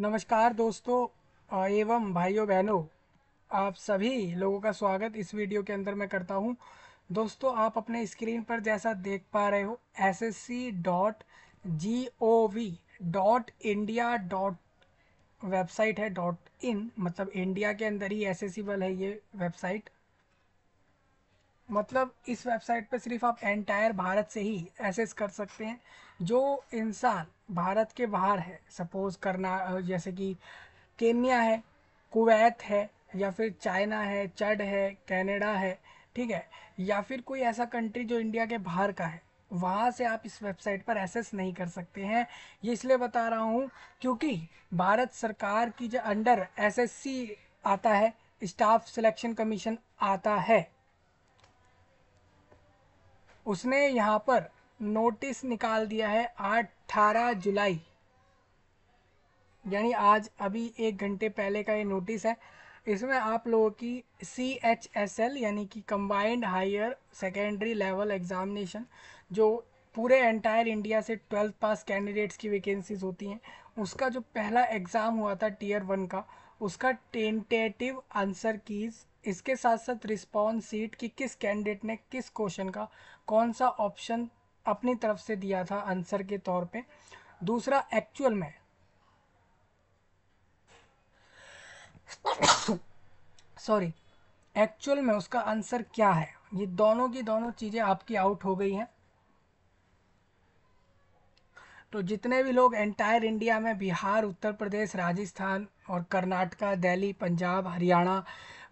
नमस्कार दोस्तों एवं भाइयों बहनों आप सभी लोगों का स्वागत इस वीडियो के अंदर मैं करता हूं दोस्तों आप अपने स्क्रीन पर जैसा देख पा रहे हो S S C dot G O V dot India dot website है डॉट इन मतलब इंडिया के अंदर ही एसेसिबल है ये वेबसाइट मतलब इस वेबसाइट पर सिर्फ आप एंटायर भारत से ही एसेस कर सकते हैं जो इंसान भारत के बाहर है सपोज़ करना जैसे कि केन्या है कुवैत है या फिर चाइना है चड है कनाडा है ठीक है या फिर कोई ऐसा कंट्री जो इंडिया के बाहर का है वहाँ से आप इस वेबसाइट पर एसेस नहीं कर सकते हैं ये इसलिए बता रहा हूँ क्योंकि भारत सरकार की जो अंडर एसएससी आता है स्टाफ सिलेक्शन कमीशन आता है उसने यहाँ पर नोटिस निकाल दिया है आठ अट्ठारह जुलाई यानी आज अभी एक घंटे पहले का ये नोटिस है इसमें आप लोगों की सी एच एस एल यानी कि combined higher secondary level examination जो पूरे एंटायर इंडिया से ट्वेल्थ पास कैंडिडेट्स की वैकेंसीज होती हैं उसका जो पहला एग्ज़ाम हुआ था टीयर वन का उसका टेंटेटिव आंसर कीज इसके साथ साथ रिस्पॉन्स सीट कि किस कैंडिडेट ने किस क्वेश्चन का कौन सा ऑप्शन अपनी तरफ से दिया था आंसर के तौर पे दूसरा एक्चुअल में सॉरी एक्चुअल में उसका आंसर क्या है ये दोनों की दोनों चीज़ें आपकी आउट हो गई हैं तो जितने भी लोग एंटायर इंडिया में बिहार उत्तर प्रदेश राजस्थान और कर्नाटका दिल्ली पंजाब हरियाणा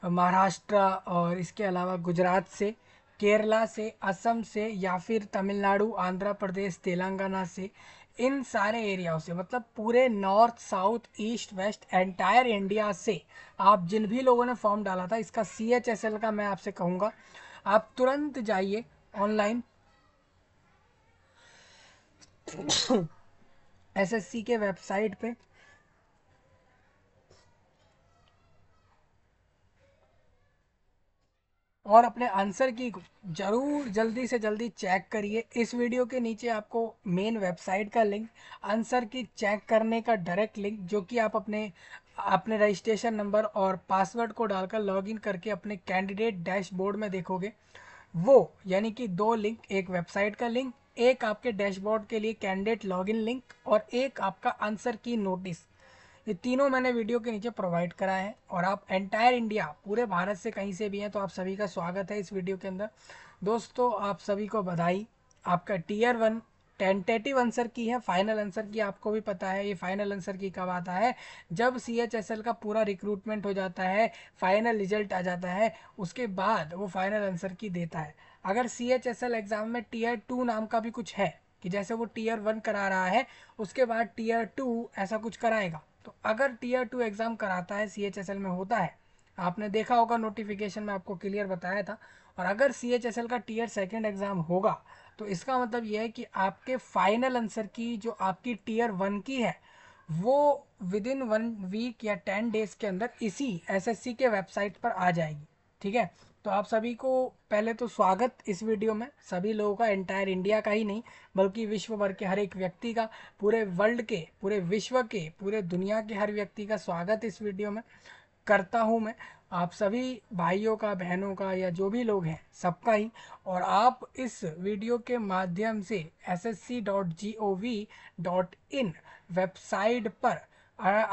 महाराष्ट्र और इसके अलावा गुजरात से केरला से असम से या फिर तमिलनाडु आंध्र प्रदेश तेलंगाना से इन सारे एरियाओं से मतलब पूरे north south east west entire India से आप जिन भी लोगों ने फॉर्म डाला था इसका सी एच एस एल का मैं आपसे कहूँगा आप तुरंत जाइए ऑनलाइन एस एस सी के वेबसाइट पे और अपने आंसर की ज़रूर जल्दी से जल्दी चेक करिए इस वीडियो के नीचे आपको मेन वेबसाइट का लिंक आंसर की चेक करने का डायरेक्ट लिंक जो कि आप अपने अपने रजिस्ट्रेशन नंबर और पासवर्ड को डालकर लॉगिन करके अपने कैंडिडेट डैशबोर्ड में देखोगे वो यानी कि दो लिंक एक वेबसाइट का लिंक एक आपके डैशबोर्ड के लिए कैंडिडेट लॉगिन लिंक और एक आपका आंसर की नोटिस ये तीनों मैंने वीडियो के नीचे प्रोवाइड करा है और आप एंटायर इंडिया पूरे भारत से कहीं से भी हैं तो आप सभी का स्वागत है इस वीडियो के अंदर दोस्तों आप सभी को बधाई आपका टीयर वन टेंटेटिव आंसर की है फाइनल आंसर की आपको भी पता है ये फाइनल आंसर की कब आता है जब सी एच एस एल का पूरा रिक्रूटमेंट हो जाता है फाइनल रिजल्ट आ जाता है उसके बाद वो फाइनल आंसर की देता है अगर C H S L exam में टीयर टू नाम का भी कुछ है कि जैसे वो टीयर वन करा रहा है उसके बाद टीयर टू ऐसा कुछ कराएगा तो अगर टीयर टू एग्ज़ाम कराता है सी में होता है आपने देखा होगा नोटिफिकेशन में आपको क्लियर बताया था और अगर सी का टीयर सेकेंड एग्ज़ाम होगा तो इसका मतलब यह है कि आपके फाइनल आंसर की जो आपकी टीयर वन की है वो विद इन वन वीक या टेन डेज़ के अंदर इसी एसएससी के वेबसाइट पर आ जाएगी ठीक है तो आप सभी को पहले तो स्वागत इस वीडियो में सभी लोगों का एंटायर इंडिया का ही नहीं बल्कि विश्व भर के हर एक व्यक्ति का पूरे वर्ल्ड के पूरे विश्व के पूरे दुनिया के हर व्यक्ति का स्वागत इस वीडियो में करता हूं मैं आप सभी भाइयों का बहनों का या जो भी लोग हैं सबका ही और आप इस वीडियो के माध्यम से S S C dot G O V in website पर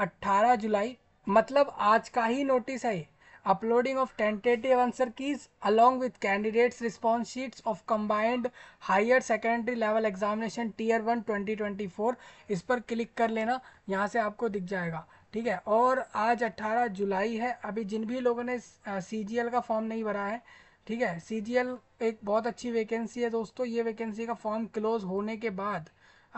18 जुलाई मतलब आज का ही नोटिस है uploading of tentative answer keys along with candidates response sheets of combined higher secondary level examination tier one 2024 इस पर क्लिक कर लेना यहाँ से आपको दिख जाएगा ठीक है और आज 18 जुलाई है अभी जिन भी लोगों ने सी का फॉर्म नहीं भरा है ठीक है सी एक बहुत अच्छी वैकेंसी है दोस्तों ये वैकेंसी का फॉर्म क्लोज होने के बाद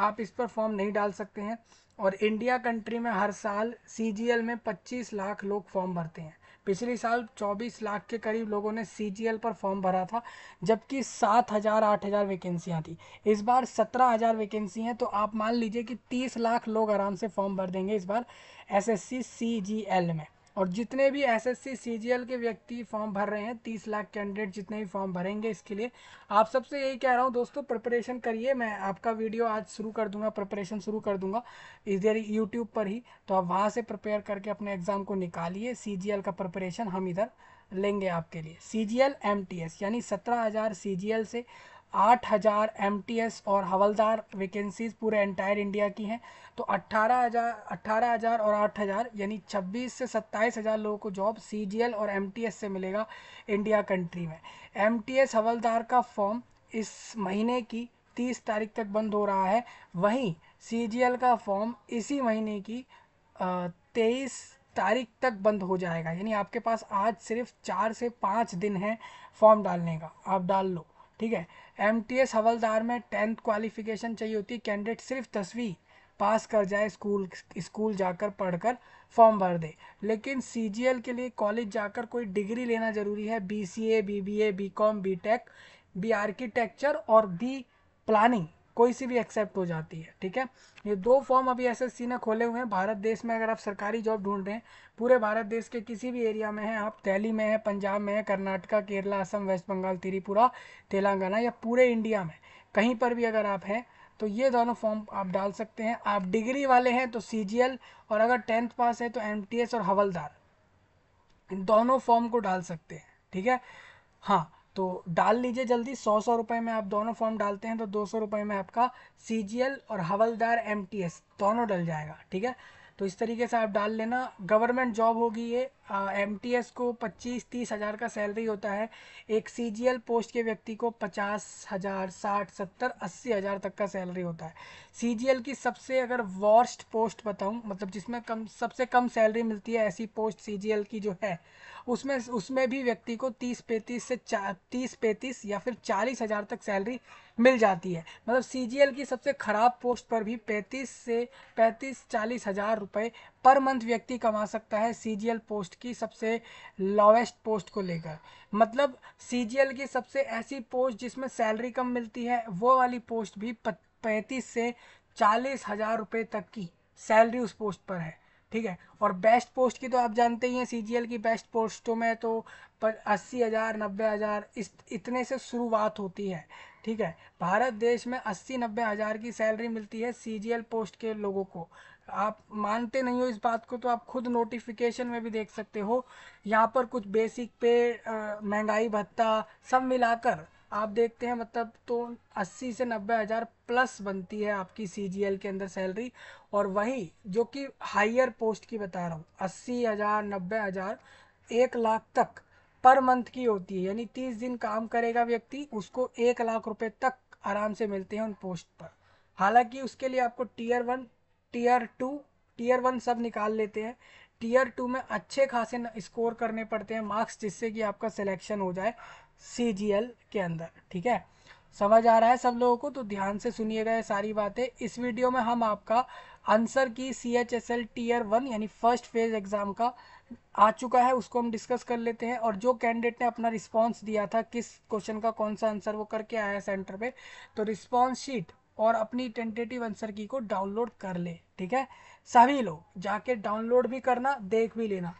आप इस पर फॉर्म नहीं डाल सकते हैं और इंडिया कंट्री में हर साल सी में 25 लाख लोग फॉर्म भरते हैं पिछले साल 24 लाख के करीब लोगों ने सी पर फॉर्म भरा था जबकि 7000 8000 वैकेंसियां थी इस बार 17000 वैकेंसी हैं तो आप मान लीजिए कि 30 लाख लोग आराम से फॉर्म भर देंगे इस बार एस एस में और जितने भी एसएससी सीजीएल के व्यक्ति फॉर्म भर रहे हैं तीस लाख कैंडिडेट जितने भी फॉर्म भरेंगे इसके लिए आप सबसे यही कह रहा हूँ दोस्तों प्रिपरेशन करिए मैं आपका वीडियो आज शुरू कर दूंगा प्रिपरेशन शुरू कर दूंगा इधर यूट्यूब पर ही तो आप वहाँ से प्रिपेयर करके अपने एग्ज़ाम को निकालिए सी का प्रिपरेशन हम इधर लेंगे आपके लिए C G L M T S यानी सत्रह हज़ार सी जी एल से आठ हज़ार एम और हवलदार वैकेंसीज़ पूरे एंटायर इंडिया की हैं तो अट्ठारह हज़ार अट्ठारह हज़ार और आठ हज़ार यानी छब्बीस से सत्ताईस हज़ार लोगों को जॉब सी और एम से मिलेगा इंडिया कंट्री में एम हवलदार का फॉर्म इस महीने की तीस तारीख तक बंद हो रहा है वहीं सी का फॉर्म इसी महीने की तेईस तारीख तक बंद हो जाएगा यानी आपके पास आज सिर्फ चार से पाँच दिन हैं फॉर्म डालने का आप डाल लो ठीक है एम हवलदार में टेंथ क्वालिफिकेशन चाहिए होती है कैंडिडेट सिर्फ दसवीं पास कर जाए स्कूल स्कूल जाकर पढ़कर फॉर्म भर दे लेकिन सी के लिए कॉलेज जाकर कोई डिग्री लेना ज़रूरी है B C A B B A B com B tech B architecture और बी प्लानिंग कोई सी भी एक्सेप्ट हो जाती है ठीक है ये दो फॉर्म अभी एसएससी ने खोले हुए हैं भारत देश में अगर आप सरकारी जॉब ढूंढ रहे हैं पूरे भारत देश के किसी भी एरिया में है आप दिल्ली में है पंजाब में है कर्नाटका केरला असम वेस्ट बंगाल त्रिपुरा तेलंगाना या पूरे इंडिया में कहीं पर भी अगर आप हैं तो ये दोनों फॉर्म आप डाल सकते हैं आप डिग्री वाले हैं तो सी और अगर टेंथ पास है तो एम और हवलदार इन दोनों फॉर्म को डाल सकते हैं ठीक है हाँ तो डाल लीजिए जल्दी सौ सौ रुपये में आप दोनों फॉर्म डालते हैं तो दो सौ रुपये में आपका सी और हवलदार एम दोनों डल जाएगा ठीक है तो इस तरीके से आप डाल लेना गवर्नमेंट जॉब होगी ये एम को पच्चीस तीस हज़ार का सैलरी होता है एक सी पोस्ट के व्यक्ति को पचास हज़ार साठ सत्तर अस्सी हज़ार तक का सैलरी होता है सी की सबसे अगर वर्स्ट पोस्ट बताऊँ मतलब जिसमें कम सबसे कम सैलरी मिलती है ऐसी पोस्ट सी की जो है उसमें उसमें भी व्यक्ति को तीस पैंतीस से चा तीस पैंतीस या फिर चालीस हज़ार तक सैलरी मिल जाती है मतलब सी की सबसे ख़राब पोस्ट पर भी पैंतीस से पैंतीस चालीस हज़ार रुपये पर मंथ व्यक्ति कमा सकता है सी पोस्ट की सबसे लोवेस्ट पोस्ट को लेकर मतलब सी की सबसे ऐसी पोस्ट जिसमें सैलरी कम मिलती है वो वाली पोस्ट भी पैंतीस से चालीस हज़ार रुपये तक की सैलरी उस पोस्ट पर है ठीक है और बेस्ट पोस्ट की तो आप जानते ही हैं सी की बेस्ट पोस्टों में तो अस्सी हज़ार नब्बे हज़ार इस इतने से शुरुआत होती है ठीक है भारत देश में अस्सी नब्बे हज़ार की सैलरी मिलती है सी पोस्ट के लोगों को आप मानते नहीं हो इस बात को तो आप खुद नोटिफिकेशन में भी देख सकते हो यहाँ पर कुछ बेसिक पे महंगाई भत्ता सब मिलाकर आप देखते हैं मतलब तो 80 से नब्बे हज़ार प्लस बनती है आपकी सी के अंदर सैलरी और वही जो कि हायर पोस्ट की बता रहा हूँ अस्सी हज़ार नब्बे हज़ार एक लाख तक पर मंथ की होती है यानी तीस दिन काम करेगा व्यक्ति उसको एक लाख रुपए तक आराम से मिलते हैं उन पोस्ट पर हालांकि उसके लिए आपको tier one tier two tier one सब निकाल लेते हैं टीयर टू में अच्छे खासे स्कोर करने पड़ते हैं मार्क्स जिससे कि आपका सिलेक्शन हो जाए सी के अंदर ठीक है समझ आ रहा है सब लोगों को तो ध्यान से सुनिएगा ये सारी बातें इस वीडियो में हम आपका answer key C H S L tier one यानी फर्स्ट फेज एग्ज़ाम का आ चुका है उसको हम डिस्कस कर लेते हैं और जो कैंडिडेट ने अपना रिस्पांस दिया था किस क्वेश्चन का कौन सा आंसर वो करके आया सेंटर पे तो रिस्पांस शीट और अपनी टेंटेटिव आंसर की को डाउनलोड कर ले ठीक है सभी लोग जाके डाउनलोड भी करना देख भी लेना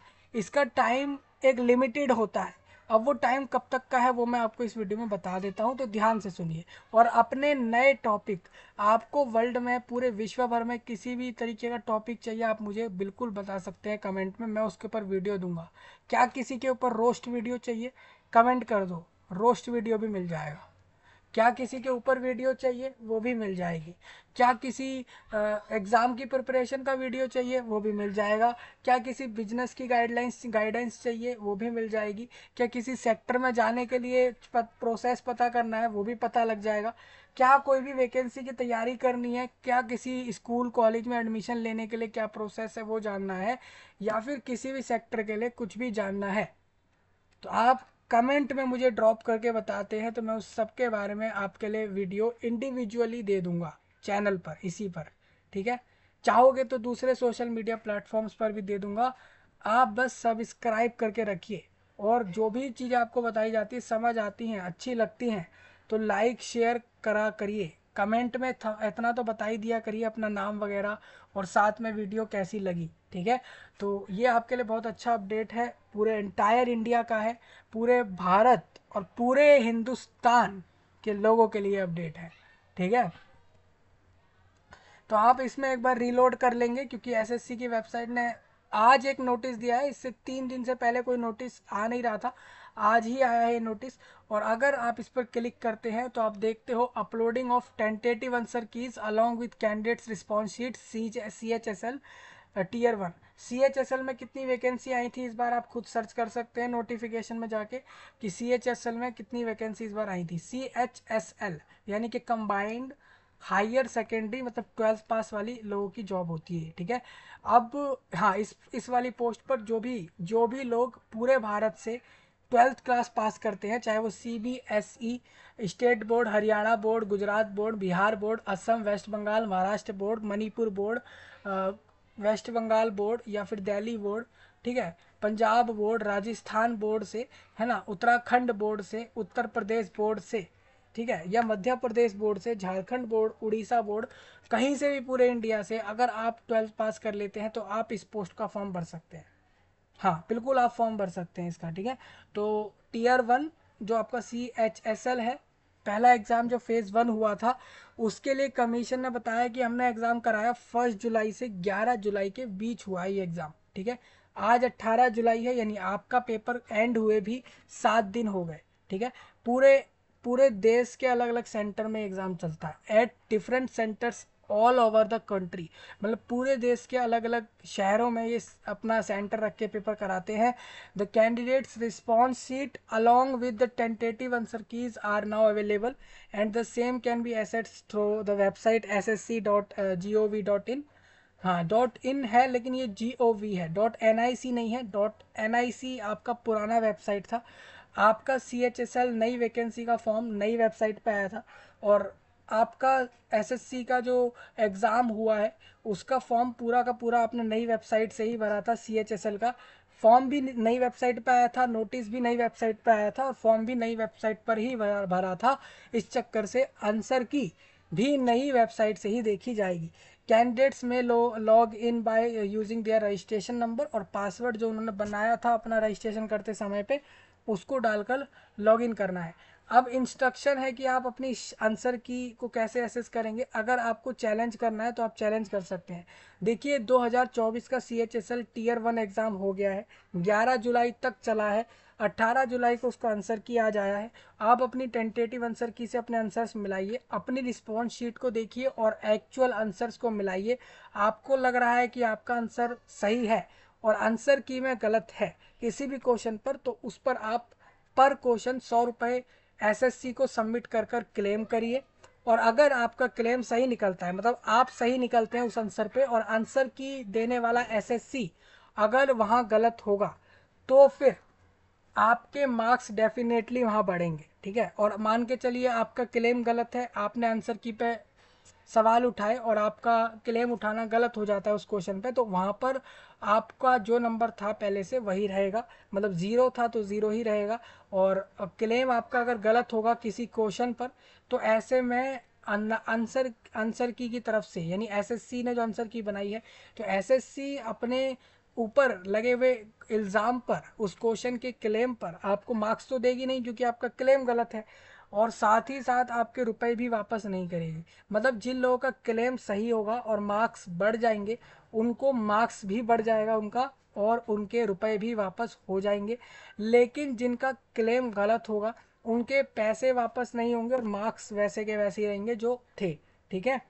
इसका टाइम एक लिमिटेड होता है अब वो टाइम कब तक का है वो मैं आपको इस वीडियो में बता देता हूँ तो ध्यान से सुनिए और अपने नए टॉपिक आपको वर्ल्ड में पूरे विश्व भर में किसी भी तरीके का टॉपिक चाहिए आप मुझे बिल्कुल बता सकते हैं कमेंट में मैं उसके ऊपर वीडियो दूंगा क्या किसी के ऊपर रोस्ट वीडियो चाहिए कमेंट कर दो रोस्ट वीडियो भी मिल जाएगा क्या किसी के ऊपर वीडियो चाहिए वो भी मिल जाएगी क्या किसी एग्ज़ाम की प्रिपरेशन का वीडियो चाहिए वो भी मिल जाएगा क्या किसी बिजनेस की गाइडलाइंस गाइडेंस चाहिए वो भी मिल जाएगी क्या किसी सेक्टर में जाने के लिए प्रोसेस पता करना है वो भी पता लग जाएगा क्या कोई भी वैकेंसी की तैयारी करनी है क्या किसी स्कूल कॉलेज में एडमिशन लेने के लिए क्या प्रोसेस है वो जानना है या फिर किसी भी सेक्टर के लिए कुछ भी जानना है तो आप कमेंट में मुझे ड्रॉप करके बताते हैं तो मैं उस सब के बारे में आपके लिए वीडियो इंडिविजुअली दे दूंगा चैनल पर इसी पर ठीक है चाहोगे तो दूसरे सोशल मीडिया प्लेटफॉर्म्स पर भी दे दूंगा आप बस सब्सक्राइब करके रखिए और जो भी चीज़ें आपको बताई जाती है समझ आती हैं अच्छी लगती हैं तो लाइक शेयर करा करिए कमेंट में इतना तो बता ही दिया करिए अपना नाम वगैरह और साथ में वीडियो कैसी लगी ठीक है तो ये आपके लिए बहुत अच्छा अपडेट है पूरे एंटायर इंडिया का है पूरे भारत और पूरे हिंदुस्तान के लोगों के लिए अपडेट है ठीक है तो आप इसमें एक बार रीलोड कर लेंगे क्योंकि एसएससी की वेबसाइट ने आज एक नोटिस दिया है इससे तीन दिन से पहले कोई नोटिस आ नहीं रहा था आज ही आया है ये नोटिस और अगर आप इस पर क्लिक करते हैं तो आप देखते हो uploading of tentative answer keys along with candidates response sheet C C H S L tier one C H S L में कितनी वैकेंसी आई थी इस बार आप खुद सर्च कर सकते हैं नोटिफिकेशन में जाके कि सी एच एस एल में कितनी वैकेंसी इस बार आई थी सी एच एस एल यानी कि कंबाइंड हायर सेकेंडरी मतलब ट्वेल्थ पास वाली लोगों की जॉब होती है ठीक है अब हाँ इस इस वाली पोस्ट पर जो भी जो भी लोग पूरे भारत से ट्वेल्थ क्लास पास करते हैं चाहे वो C B S E state board Haryana board Gujarat board Bihar board Assam West Bengal Maharashtra board Manipur board West Bengal board या फिर दिल्ली बोर्ड ठीक है पंजाब बोर्ड राजस्थान बोर्ड से है ना उत्तराखंड बोर्ड से उत्तर प्रदेश बोर्ड से ठीक है या मध्य प्रदेश बोर्ड से झारखंड बोर्ड उड़ीसा बोर्ड कहीं से भी पूरे इंडिया से अगर आप ट्वेल्थ पास कर लेते हैं तो आप इस पोस्ट का फॉर्म भर सकते हैं हाँ बिल्कुल आप फॉर्म भर सकते हैं इसका ठीक है तो टीयर वन जो आपका सी एच एस एल है पहला एग्ज़ाम जो फेज़ वन हुआ था उसके लिए कमीशन ने बताया कि हमने एग्ज़ाम कराया फर्स्ट जुलाई से ग्यारह जुलाई के बीच हुआ ये एग्ज़ाम ठीक है आज अट्ठारह जुलाई है यानी आपका पेपर एंड हुए भी सात दिन हो गए ठीक है पूरे पूरे देश के अलग अलग सेंटर में एग्ज़ाम चलता है at different centres all over the country मतलब पूरे देश के अलग अलग शहरों में ये अपना सेंटर रख के पेपर कराते हैं the candidates response sheet along with the tentative answer keys are now available and the same can be एसेट्स through the website S S C dot G O V dot in हाँ dot in है लेकिन ये G O V है dot N I C नहीं है dot N I सी आपका पुराना वेबसाइट था आपका सी एच एस एल नई वैकेंसी का फॉर्म नई वेबसाइट पर आया था और आपका एसएससी का जो एग्ज़ाम हुआ है उसका फॉर्म पूरा का पूरा आपने नई वेबसाइट से ही भरा था सीएचएसएल का फॉर्म भी नई वेबसाइट पर आया था नोटिस भी नई वेबसाइट पर आया था और फॉर्म भी नई वेबसाइट पर ही भरा था इस चक्कर से आंसर की भी नई वेबसाइट से ही देखी जाएगी कैंडिडेट्स में लो log in by using their registration number और पासवर्ड जो उन्होंने बनाया था अपना रजिस्ट्रेशन करते समय पे उसको डालकर लॉग इन करना है अब इंस्ट्रक्शन है कि आप अपनी आंसर की को कैसे एसेस करेंगे अगर आपको चैलेंज करना है तो आप चैलेंज कर सकते हैं देखिए 2024 का C H S L tier one exam हो गया है 11 जुलाई तक चला है 18 जुलाई को उसका आंसर की आ जाया है आप अपनी टेंटेटिव आंसर की से अपने आंसर्स मिलाइए अपनी रिस्पॉन्स शीट को देखिए और एक्चुअल आंसर्स को मिलाइए आपको लग रहा है कि आपका आंसर सही है और आंसर की में गलत है किसी भी क्वेश्चन पर तो उस पर आप पर क्वेश्चन सौ रुपये एसएससी को सबमिट कर कर क्लेम करिए और अगर आपका क्लेम सही निकलता है मतलब आप सही निकलते हैं उस आंसर पे और आंसर की देने वाला एसएससी अगर वहाँ गलत होगा तो फिर आपके मार्क्स डेफिनेटली वहाँ बढ़ेंगे ठीक है और मान के चलिए आपका क्लेम गलत है आपने आंसर की पे सवाल उठाए और आपका क्लेम उठाना गलत हो जाता है उस क्वेश्चन पे तो वहाँ पर आपका जो नंबर था पहले से वही रहेगा मतलब ज़ीरो था तो ज़ीरो ही रहेगा और क्लेम आपका अगर गलत होगा किसी क्वेश्चन पर तो ऐसे में आंसर आंसर की की तरफ से यानी एसएससी ने जो आंसर की बनाई है तो एसएससी अपने ऊपर लगे हुए इल्ज़ाम पर उस क्वेश्चन के क्लेम पर आपको मार्क्स तो देगी नहीं क्योंकि आपका क्लेम गलत है और साथ ही साथ आपके रुपए भी वापस नहीं करेगी मतलब जिन लोगों का क्लेम सही होगा और मार्क्स बढ़ जाएंगे उनको मार्क्स भी बढ़ जाएगा उनका और उनके रुपए भी वापस हो जाएंगे लेकिन जिनका क्लेम गलत होगा उनके पैसे वापस नहीं होंगे और मार्क्स वैसे के वैसे ही रहेंगे जो थे ठीक है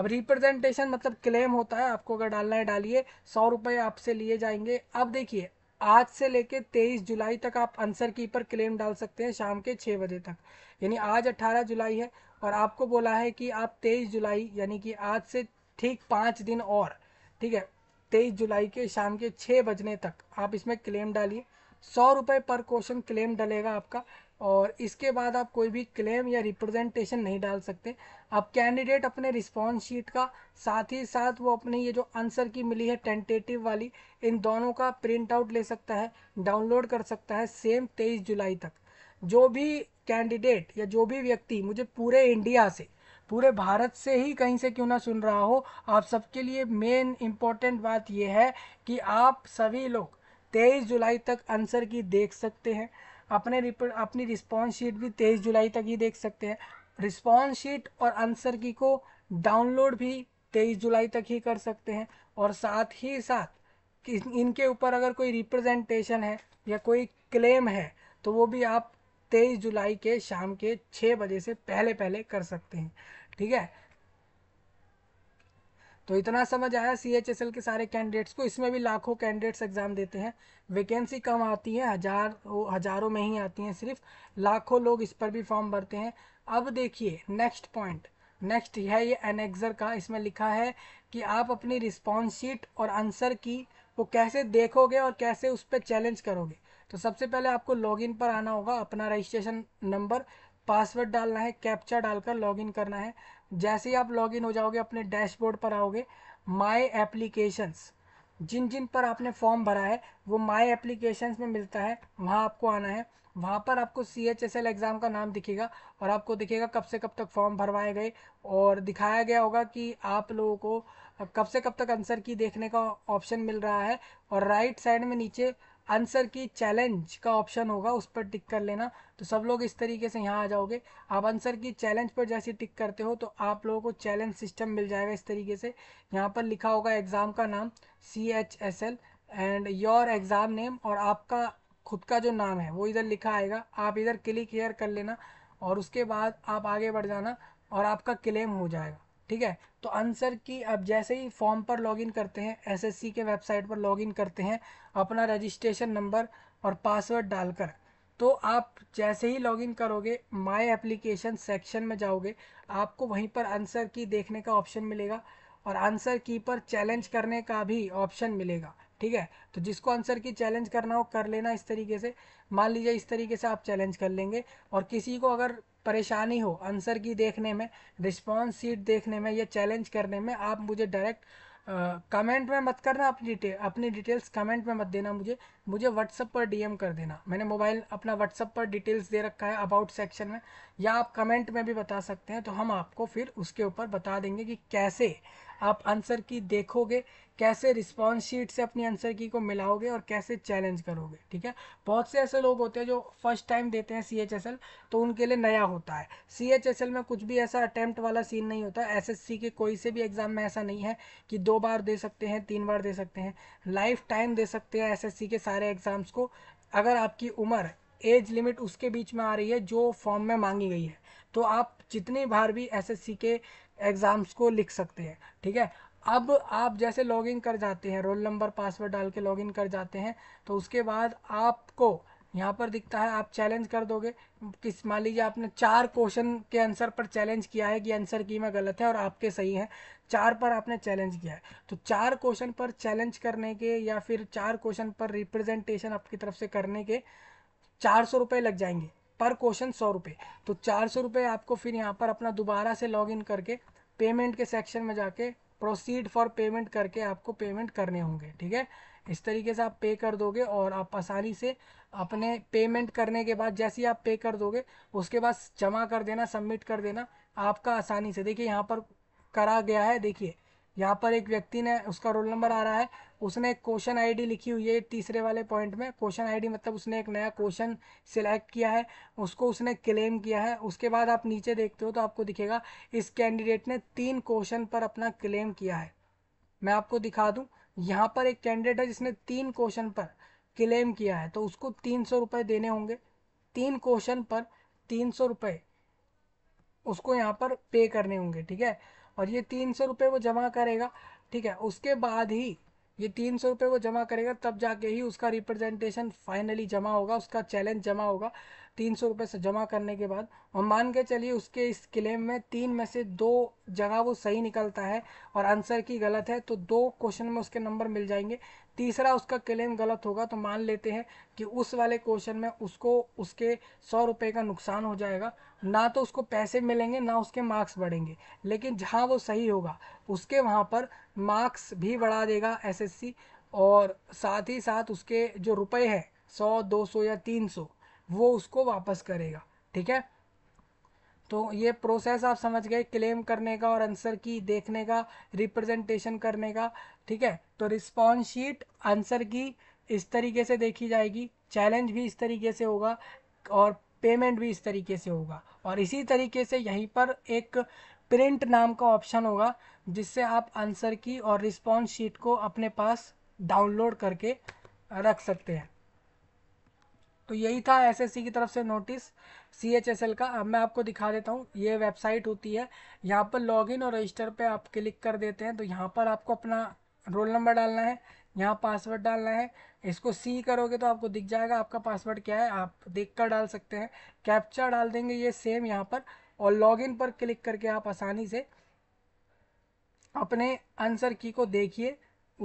अब रिप्रेजेंटेशन मतलब क्लेम होता है आपको अगर डालना है डालिए सौ रुपये आपसे लिए जाएंगे अब देखिए आज से लेके 23 जुलाई तक आप आंसर की पर क्लेम डाल सकते हैं शाम के छः बजे तक यानी आज 18 जुलाई है और आपको बोला है कि आप 23 जुलाई यानी कि आज से ठीक पाँच दिन और ठीक है तेईस जुलाई के शाम के छः बजने तक आप इसमें क्लेम डालिए सौ रुपये पर क्वेश्चन क्लेम डलेगा आपका और इसके बाद आप कोई भी क्लेम या रिप्रेजेंटेशन नहीं डाल सकते अब कैंडिडेट अपने रिस्पॉन्स शीट का साथ ही साथ वो अपने ये जो आंसर की मिली है टेंटेटिव वाली इन दोनों का प्रिंट आउट ले सकता है डाउनलोड कर सकता है सेम तेईस जुलाई तक जो भी कैंडिडेट या जो भी व्यक्ति मुझे पूरे इंडिया से पूरे भारत से ही कहीं से क्यों ना सुन रहा हो आप सबके लिए मेन इम्पॉर्टेंट बात यह है कि आप सभी लोग तेईस जुलाई तक आंसर की देख सकते हैं अपने अपनी रिस्पॉन्स शीट भी तेईस जुलाई तक ही देख सकते हैं रिस्पॉन्स शीट और आंसर की को डाउनलोड भी तेईस जुलाई तक ही कर सकते हैं और साथ ही साथ इनके ऊपर अगर कोई रिप्रेजेंटेशन है या कोई क्लेम है तो वो भी आप तेईस जुलाई के शाम के छः बजे से पहले पहले कर सकते हैं ठीक है तो इतना समझ आया सी एच एस एल के सारे कैंडिडेट्स को इसमें भी लाखों कैंडिडेट्स एग्ज़ाम देते हैं वैकेंसी कम आती है हज़ार हज़ारों में ही आती हैं सिर्फ लाखों लोग इस पर भी फॉर्म भरते हैं अब देखिए नेक्स्ट पॉइंट नेक्स्ट है ये एनेक्जर का इसमें लिखा है कि आप अपनी रिस्पॉन्स शीट और आंसर की वो कैसे देखोगे और कैसे उस पर चैलेंज करोगे तो सबसे पहले आपको लॉगिन पर आना होगा अपना रजिस्ट्रेशन नंबर पासवर्ड डालना है कैप्चा डालकर लॉगिन करना है जैसे ही आप लॉग हो जाओगे अपने डैशबोर्ड पर आओगे माई एप्लीकेशंस जिन जिन पर आपने फॉर्म भरा है वो माई एप्लीकेशंस में मिलता है वहाँ आपको आना है वहाँ पर आपको C H S L exam का नाम दिखेगा और आपको दिखेगा कब से कब तक फॉर्म भरवाए गए और दिखाया गया होगा कि आप लोगों को कब से कब तक आंसर की देखने का ऑप्शन मिल रहा है और राइट साइड में नीचे आंसर की चैलेंज का ऑप्शन होगा उस पर टिक कर लेना तो सब लोग इस तरीके से यहाँ आ जाओगे आप आंसर की चैलेंज पर जैसे टिक करते हो तो आप लोगों को चैलेंज सिस्टम मिल जाएगा इस तरीके से यहाँ पर लिखा होगा एग्ज़ाम का नाम C H S L and your exam name और आपका खुद का जो नाम है वो इधर लिखा आएगा आप इधर क्लिक हेयर कर लेना और उसके बाद आप आगे बढ़ जाना और आपका क्लेम हो जाएगा ठीक है तो आंसर की अब जैसे ही फॉर्म पर लॉगिन करते हैं एसएससी के वेबसाइट पर लॉगिन करते हैं अपना रजिस्ट्रेशन नंबर और पासवर्ड डालकर तो आप जैसे ही लॉगिन करोगे माय एप्लीकेशन सेक्शन में जाओगे आपको वहीं पर आंसर की देखने का ऑप्शन मिलेगा और आंसर की पर चैलेंज करने का भी ऑप्शन मिलेगा ठीक है तो जिसको आंसर की चैलेंज करना हो कर लेना इस तरीके से मान लीजिए इस तरीके से आप चैलेंज कर लेंगे और किसी को अगर परेशानी हो आंसर की देखने में रिस्पॉन्स सीट देखने में या चैलेंज करने में आप मुझे डायरेक्ट कमेंट में मत करना अपनी डिटेल अपनी डिटेल्स कमेंट में मत देना मुझे मुझे व्हाट्सअप पर डीएम कर देना मैंने मोबाइल अपना व्हाट्सअप पर डिटेल्स दे रखा है अबाउट सेक्शन में या आप कमेंट में भी बता सकते हैं तो हम आपको फिर उसके ऊपर बता देंगे कि कैसे आप आंसर की देखोगे कैसे रिस्पॉन्स शीट से अपनी आंसर की को मिलाओगे और कैसे चैलेंज करोगे ठीक है बहुत से ऐसे लोग होते हैं जो फर्स्ट टाइम देते हैं सी तो उनके लिए नया होता है सी में कुछ भी ऐसा अटैम्प्ट वाला सीन नहीं होता एस के कोई से भी एग्ज़ाम में ऐसा नहीं है कि दो बार दे सकते हैं तीन बार दे सकते हैं लाइफ टाइम दे सकते हैं एस के सारे एग्ज़ाम्स को अगर आपकी उम्र एज लिमिट उसके बीच में आ रही है जो फॉर्म में मांगी गई है तो आप जितनी बार भी एसएससी के एग्ज़ाम्स को लिख सकते हैं ठीक है अब आप जैसे लॉगिन कर जाते हैं रोल नंबर पासवर्ड डाल के लॉगिन कर जाते हैं तो उसके बाद आपको यहाँ पर दिखता है आप चैलेंज कर दोगे किस मान लीजिए आपने चार क्वेश्चन के आंसर पर चैलेंज किया है कि आंसर की मैं गलत है और आपके सही हैं चार पर आपने चैलेंज किया है तो चार क्वेश्चन पर चैलेंज करने के या फिर चार क्वेश्चन पर रिप्रेजेंटेशन आपकी तरफ से करने के चार सौ रुपये लग जाएंगे पर क्वेश्चन सौ रुपये तो चार सौ रुपये आपको फिर यहाँ पर अपना दोबारा से लॉग इन करके पेमेंट के सेक्शन में जाके प्रोसीड फॉर पेमेंट करके आपको पेमेंट करने होंगे ठीक है इस तरीके से आप पे कर दोगे और आप आसानी से अपने पेमेंट करने के बाद जैसे ही आप पे कर दोगे उसके बाद जमा कर देना सबमिट कर देना आपका आसानी से देखिए यहाँ पर करा गया है देखिए यहाँ पर एक व्यक्ति ने उसका रोल नंबर आ रहा है उसने एक क्वेश्चन आईडी लिखी हुई है तीसरे वाले पॉइंट में क्वेश्चन आईडी मतलब उसने एक नया क्वेश्चन सिलेक्ट किया है उसको उसने क्लेम किया है उसके बाद आप नीचे देखते हो तो आपको दिखेगा इस कैंडिडेट ने तीन क्वेश्चन पर अपना क्लेम किया है मैं आपको दिखा दूँ यहाँ पर एक कैंडिडेट है जिसने तीन क्वेश्चन पर क्लेम किया है तो उसको तीन सौ देने होंगे तीन क्वेश्चन पर तीन सौ रुपये उसको यहाँ पर पे करने होंगे ठीक है और ये तीन सौ रुपये वो जमा करेगा ठीक है उसके बाद ही ये तीन सौ रुपये वो जमा करेगा तब जाके ही उसका रिप्रेजेंटेशन फाइनली जमा होगा उसका चैलेंज जमा होगा तीन सौ रुपये से जमा करने के बाद और मान के चलिए उसके इस क्लेम में तीन में से दो जगह वो सही निकलता है और आंसर की गलत है तो दो क्वेश्चन में उसके नंबर मिल जाएंगे तीसरा उसका क्लेम गलत होगा तो मान लेते हैं कि उस वाले क्वेश्चन में उसको उसके सौ रुपये का नुकसान हो जाएगा ना तो उसको पैसे मिलेंगे ना उसके मार्क्स बढ़ेंगे लेकिन जहाँ वो सही होगा उसके वहाँ पर मार्क्स भी बढ़ा देगा एसएससी और साथ ही साथ उसके जो रुपए हैं सौ दो सौ या तीन सौ वो उसको वापस करेगा ठीक है तो ये प्रोसेस आप समझ गए क्लेम करने का और आंसर की देखने का रिप्रेजेंटेशन करने का ठीक है तो रिस्पॉन्स शीट आंसर की इस तरीके से देखी जाएगी चैलेंज भी इस तरीके से होगा और पेमेंट भी इस तरीके से होगा और इसी तरीके से यहीं पर एक प्रिंट नाम का ऑप्शन होगा जिससे आप आंसर की और रिस्पॉन्स शीट को अपने पास डाउनलोड करके रख सकते हैं तो यही था एसएससी की तरफ से नोटिस सीएचएसएल का अब मैं आपको दिखा देता हूँ ये वेबसाइट होती है यहाँ पर लॉगिन और रजिस्टर पे आप क्लिक कर देते हैं तो यहाँ पर आपको अपना रोल नंबर डालना है यहाँ पासवर्ड डालना है इसको सी करोगे तो आपको दिख जाएगा आपका पासवर्ड क्या है आप देख कर डाल सकते हैं कैप्चा डाल देंगे ये सेम यहाँ पर और लॉगिन पर क्लिक करके आप आसानी से अपने आंसर की को देखिए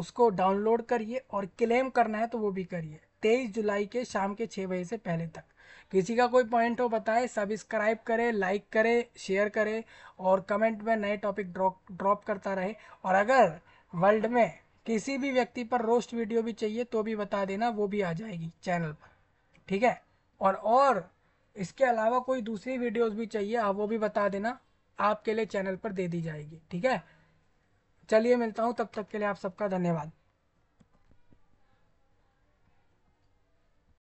उसको डाउनलोड करिए और क्लेम करना है तो वो भी करिए तेईस जुलाई के शाम के छः बजे से पहले तक किसी का कोई पॉइंट हो बताए सब्सक्राइब करें लाइक करें शेयर करें और कमेंट में नए टॉपिक ड्रॉप ड्रॉप करता रहे और अगर वर्ल्ड में किसी भी व्यक्ति पर रोस्ट वीडियो भी चाहिए तो भी बता देना वो भी आ जाएगी चैनल पर ठीक है और और इसके अलावा कोई दूसरी वीडियोस भी चाहिए आप वो भी बता देना आपके लिए चैनल पर दे दी जाएगी ठीक है चलिए मिलता हूँ तब तक के लिए आप सबका धन्यवाद